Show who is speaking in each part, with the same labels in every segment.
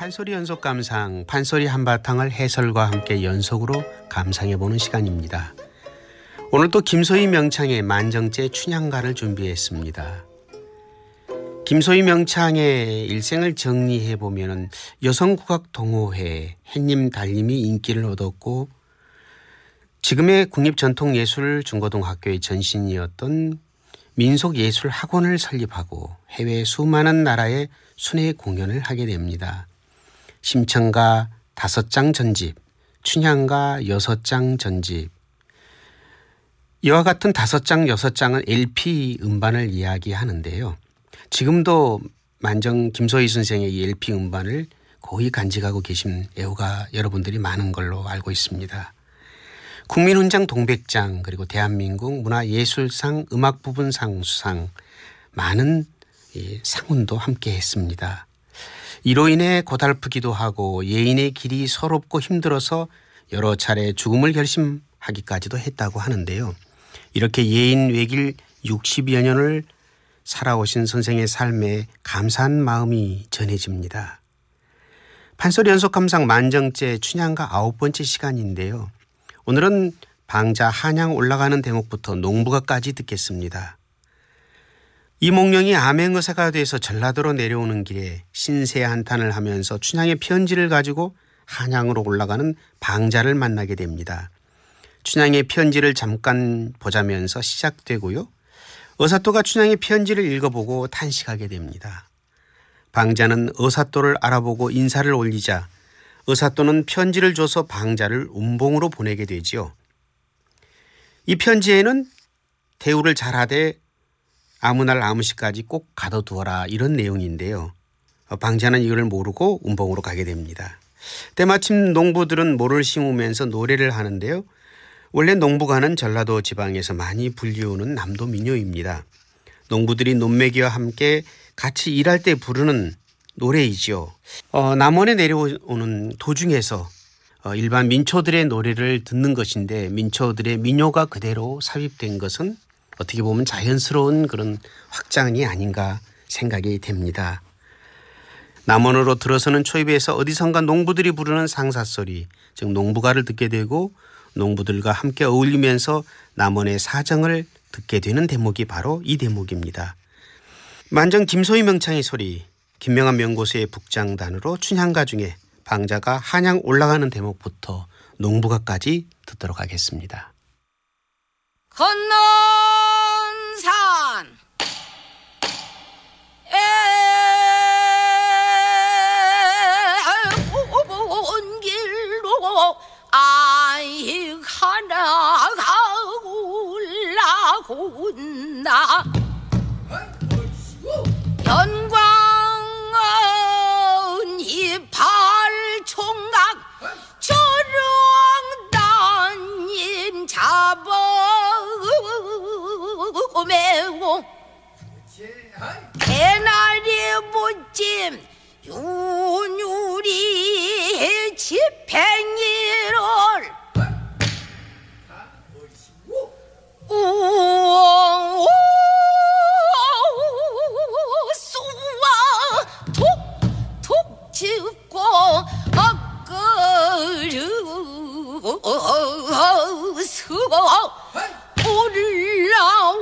Speaker 1: 판소리 연속 감상, 판소리 한바탕을 해설과 함께 연속으로 감상해 보는 시간입니다. 오늘 도 김소희 명창의 만정제 춘향가를 준비했습니다. 김소희 명창의 일생을 정리해 보면 여성국악 동호회 햇님 달님이 인기를 얻었고 지금의 국립전통예술중고등학교의 전신이었던 민속예술학원을 설립하고 해외 수많은 나라의 순회 공연을 하게 됩니다. 심청가 다섯 장 전집, 춘향가 여섯 장 전집. 이와 같은 다섯 장, 여섯 장은 LP 음반을 이야기하는데요. 지금도 만정 김소희 선생의 이 LP 음반을 고이 간직하고 계신 애호가 여러분들이 많은 걸로 알고 있습니다. 국민훈장 동백장 그리고 대한민국 문화예술상 음악부분상 수상 많은 상훈도 함께 했습니다. 이로 인해 고달프기도 하고 예인의 길이 서럽고 힘들어서 여러 차례 죽음을 결심하기까지도 했다고 하는데요. 이렇게 예인 외길 60여 년을 살아오신 선생의 삶에 감사한 마음이 전해집니다. 판소리 연속 감상 만정째 춘향가 아홉 번째 시간인데요. 오늘은 방자 한양 올라가는 대목부터 농부가까지 듣겠습니다. 이몽룡이 암행의사가 돼서 전라도로 내려오는 길에 신세 한탄을 하면서 춘향의 편지를 가지고 한양으로 올라가는 방자를 만나게 됩니다. 춘향의 편지를 잠깐 보자면서 시작되고요. 어사또가 춘향의 편지를 읽어보고 탄식하게 됩니다. 방자는 어사또를 알아보고 인사를 올리자 어사또는 편지를 줘서 방자를 운봉으로 보내게 되지요. 이 편지에는 대우를 잘하되 아무 날 아무 시까지 꼭 가둬두어라 이런 내용인데요. 어, 방자는 이걸 모르고 운봉으로 가게 됩니다. 때마침 농부들은 모를 심으면서 노래를 하는데요. 원래 농부가는 전라도 지방에서 많이 불리우는 남도 민요입니다. 농부들이 논매기와 함께 같이 일할 때 부르는 노래이지요. 어, 남원에 내려오는 도중에서 어, 일반 민초들의 노래를 듣는 것인데 민초들의 민요가 그대로 삽입된 것은 어떻게 보면 자연스러운 그런 확장이 아닌가 생각이 됩니다. 남원으로 들어서는 초입에서 어디선가 농부들이 부르는 상사 소리, 즉 농부가를 듣게 되고 농부들과 함께 어울리면서 남원의 사정을 듣게 되는 대목이 바로 이 대목입니다. 만정 김소희 명창의 소리, 김명한 명고수의 북장단으로 춘향가 중에 방자가 한양 올라가는 대목부터 농부가까지 듣도록 하겠습니다.
Speaker 2: 건너 나온다 연광은 이발총각 조롱단임 잡아매고 개나리 무짐 윤유리 집행이 서가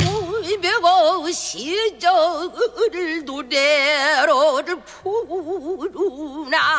Speaker 2: 올라오며 시절 노래를 부르나